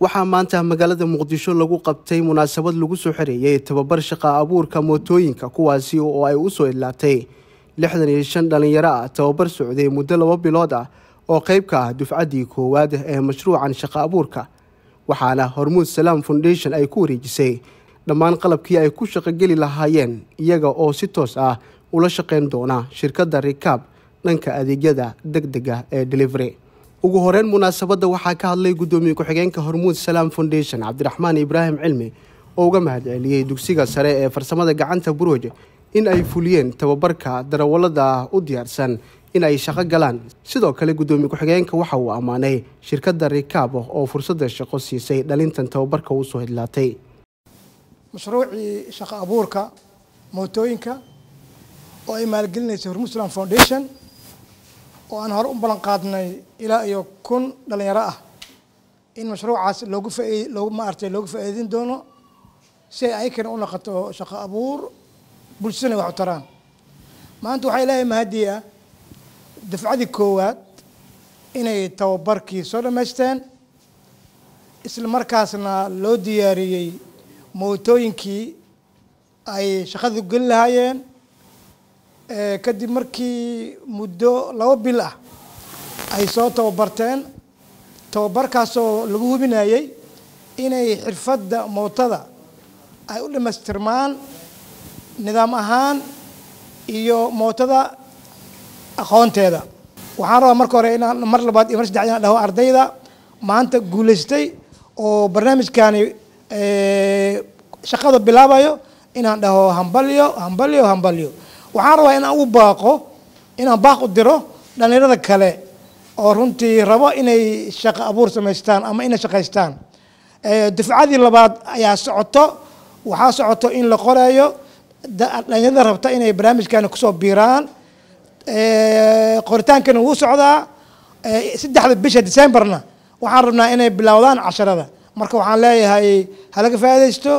waxaa maanta magaalada muqdisho lagu qabtay munaasabad lagu soo xereeyey tababar shaqa abuurka mootooyinka kuwaasi oo ay u soo idlaatay lixdan iyo shan dhallinyaro ah tababar socday muddo laba bilood ah oo qayb ka ah dufcaddii koowaad ee mashruucan shaqa abuurka waxaana hormuud salaam foundation ay ku wareejisay dhammaan qalabkii ay ku shaqogeli lahaayeen iyaga oo si toos ah ula shaqeyn doona shirkadda rikaab dhanka adeegyada deg dega ah ee delivery ugu horeyn munaasabadda waxaa ka hadlay guddoomiye ku-xigeenka hormuud salaam foundation cabdiraxmaan ibraahim cilmi oo uga mahadceliyey dugsiga sare ee farsamada gacanta buruj in ay fuliyeen tababarka darawalada u diyaarsan in ay shaqo galaan sidoo kale guddoomiye ku-xigeenka waxa uu ammaanay shirkadda rikaab oo fursadda shaqo siisay dhalintan tababarka uusoo hidlaatay mashruucii shaqo abuurka mootooyinka oo ay maalgelinaysa hormuud salaam foundation oo aan hore u ballan qaadnay ilaa iyo kun dhallinyaro ah in mashruucaas loogu faai loogu maaragtay loogu faa'iidin doono si ay ayakana u noqoto shaqo abuur bulshadana wax u taraan maanta waxaa ilaahay mahadii ah dafcadii koowaad inay tababarkii soo dhammaysteen isla markaasna loo diyaariyey mootooyinkii ay shaqadu geli lahaayeen Eh, kadib markii muddo laba bil ah ay soo tababarteen tababarkaasoo lagu hubinayay inay xirfadda mootada ay u dhammaystirmaan nidaam ahaan iyo mootada aqoonteeda waxaan rabaa marka hore inaan mar labaad iyo mar saddex inaan dhaho ardayda maanta guulaystay oo barnaamijkani eh, shaqada bilaabayo inaan dhaho hambalyo hambalyo hambalyo waxaan rabaa inaan u baaqo inaan baaq u diro dhallinyarada kale oo runtii rabo inay shaqo abuur samaystaan ama inay shaqaystaan eh, dufcadii labaad ayaa socoto waxaa socoto in la qorayo dhallinyarada rabta inay barnaamijkani kusoo biiraan eh, qoritaankana wuu socdaa eh, saddexda bisha decemberna waxaan rabnaa inay bilowdaan casharada marka waxaan leeyahay halaga faa'idaysto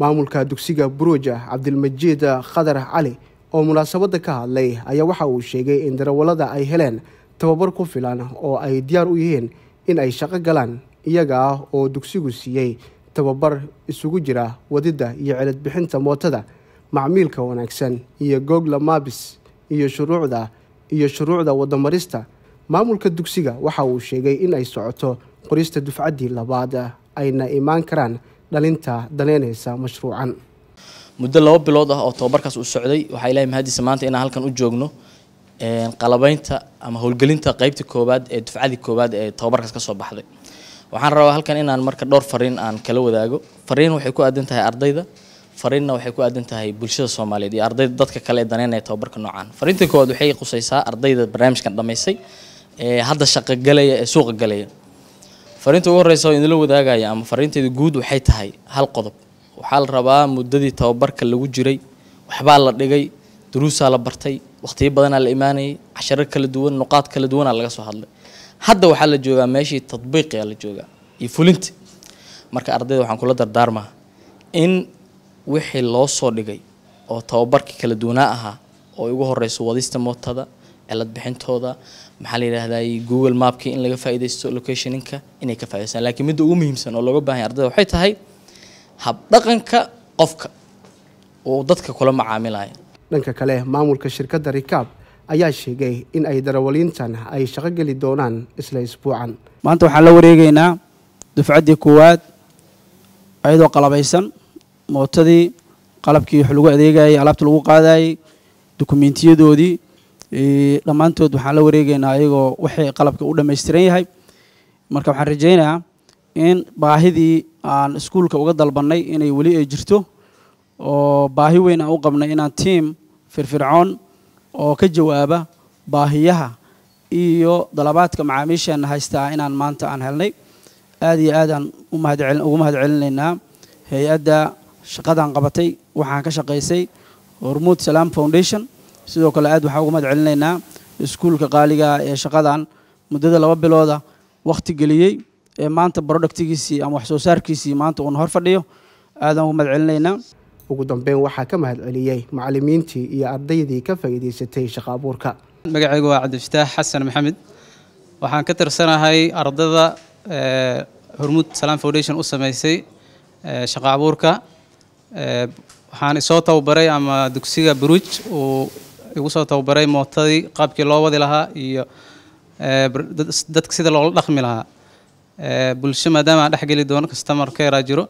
maamulka dugsiga buruja cabdilmajiid khadar cali oo munaasabadda ka hadlay ayaa waxa uu sheegay in darawallada ay heleen tababar ku filan oo ay diyaar u yihiin in ay shaqo galaan iyaga ah oo dugsigu siiyey tababar isugu jira wadidda iyo celad bixinta mootada macmiilka wanaagsan iyo googla maabis iyo shuruucda iyo shuruucda wadamarista maamulka dugsiga waxa uu sheegay in ay socoto qorista dufcaddii labaad ayna imaan karaan dhalinta danaynaysa mashruucan muddo laba bilood ah oo tababarkaas uu socday waxaa ilahay mahadiisa maanta inaan halkan u joogno qalabaynta ama howlgelinta qeybta koobaad ee dufcadii koobaad ee tobabarkaas kasoo baxday waxaan rabaa halkan inaan marka dhowr fariin aan kala wadaago fariin waxay ku aadan tahay ardayda fariinna waxay ku aadan tahay bulshada soomaaliyeed iyo ardayda dadka kale ee daneynaya tobabarka noocaan fariinta koowaad waxay qusaysaa ardayda barnaamijkan dhammaysay ee hadda shaqo galaya ee suuqa galaya fariinta ugu horeysa oo idinla wadaagaya ama fariinteeda guud waxay tahay hal qodob waxaa la rabaa muddadii tababarka lagu jiray waxbaa la dhigay duruusaa la bartay wakhtiyo badanaa la imaanayay casharo kala duwan nuqaad kala duwanaa laga soo hadlay hadda waxaa la joogaa meeshii tadbiiqiyaa la joogaa iyo fulinti marka ardayda waxaan kula dardaarmaa in wixii loo soo dhigay oo tababarkii kala duwanaa ahaa oo ugu horeyso wadista mootada cilad bixintooda maxaa la yidhaahday google maapkii in laga faa'iidaysto locationinka inay ka faa'idaystaan laakiin midda ugu muhiimsan oo looga baahanya ardayda waxay tahay habdhaqanka qofka uu dadka kula macaamilaya dhanka kale maamulka shirkadda rikaab ayaa sheegay in ay darawaliintan ay shaqo geli doonaan isla isbuucan maanta waxaan la wareegaynaa dufcaddii koowaad ayadoo qalabaysan mootadii qalabkii wax lagu adeegayay alaabta lagu qaadayay dukumentiyadoodii dhammaantood waxaan la wareegaynaa ayagoo waxay qalabka u dhammaystiran yahay marka waxaan rajaynayaa in baahidii aan iskuulka uga dalbannay inay weli ay jirto oo baahi weyn aan u qabnay inaan tiim firfircoon oo ka jawaaba baahiyaha iyo dalabaadka macaamiisheenna haystaa inaan maanta aan helnay aada iyo aadaan aan ugu mahad celinaynaa hay-adda shaqadan qabatay waxaan ka shaqaysay hormuud salaam foundation sidoo kale aada waxaan ugu mahad celinaynaa iskuulka qaaligaa ah ee shaqadan muddada laba bilooda wakhti geliyey maanta productigiisii ama wax saarkiisii maanta uuna hor fadhiyo aadaan ugu mahadcelinaynaa ugu dambeyn waxaa ka mahadceliyey macalimiintii iyo ardaydii ka faa'iidaysatay shaqo abuurka magacaygu waa cabdifataax xasan maxamed waxaan ka tirsanahay ardada hormuud salaan foundation u samaysay shaqo abuurka waxaan isoo tababaray ama dugsiga bruj uu igu soo tababaray mootadii qaabkii loo wadi lahaa iyo dadka sida loola dhaqmi lahaa Eh, bulsho maadaama aan dhexgeli doono customer yaraa jiro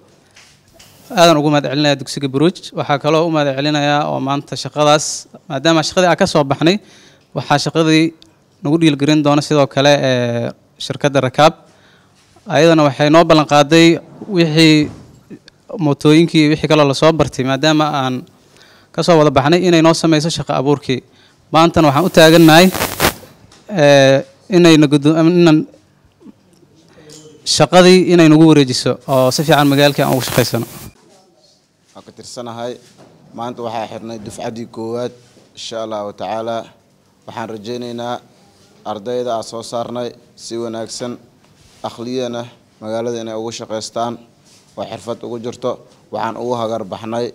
aadan ugu mahad celinaya dugsiga bruuj waxaa kaloo u mahad celinayaa oo maanta shaqadaas maadaama shaqadii aan ka soo baxnay waxaa shaqadii nagu dhiilgelin doona sidoo kale ee eh, shirkadda rakaab ayadana waxay noo ballan wixii mootooyinkii wixii kaloo lasoo bartay maadaama aan ka soo wada baxnay inay noo samayso shaqo abuurkii maantana waxaan u taagannahay eh, inayna shaqadii inay nagu wareejiso oo si fiican magaalkii aan ugu shaqaysano waxaan ka tirsanahay maanta waxaa xirnay dufcadii koowaad insha allahu tacaalaa waxaan rajaynaynaa ardayda aan soo saarnay si wanaagsan akhliyana magaalada inay ugu shaqaystaan oo xirfad ugu jirto waxaan ugu hagarbaxnay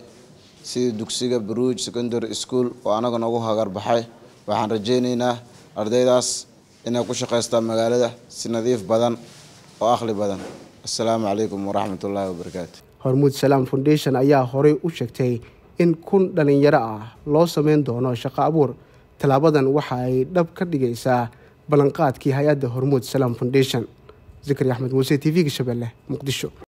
sida dugsiga baruuj secondary school oo anagana ugu hagarbaxay waxaan rajaynaynaa ardaydaas inay ku shaqaystaan magaalada si nadiif badan oo akhli badan asalaamu calaykum waraxmat wabarakaatu hormuud salaam foundation ayaa horey u sheegtay in kun dhallinyaro ah loo sameyn doono shaqo abuur tallaabadan waxa ay dhab ka dhigaysaa ballanqaadkii hay-adda hormuud salaam foundation zikri axmed muuse t v-ga shabeelle muqdisho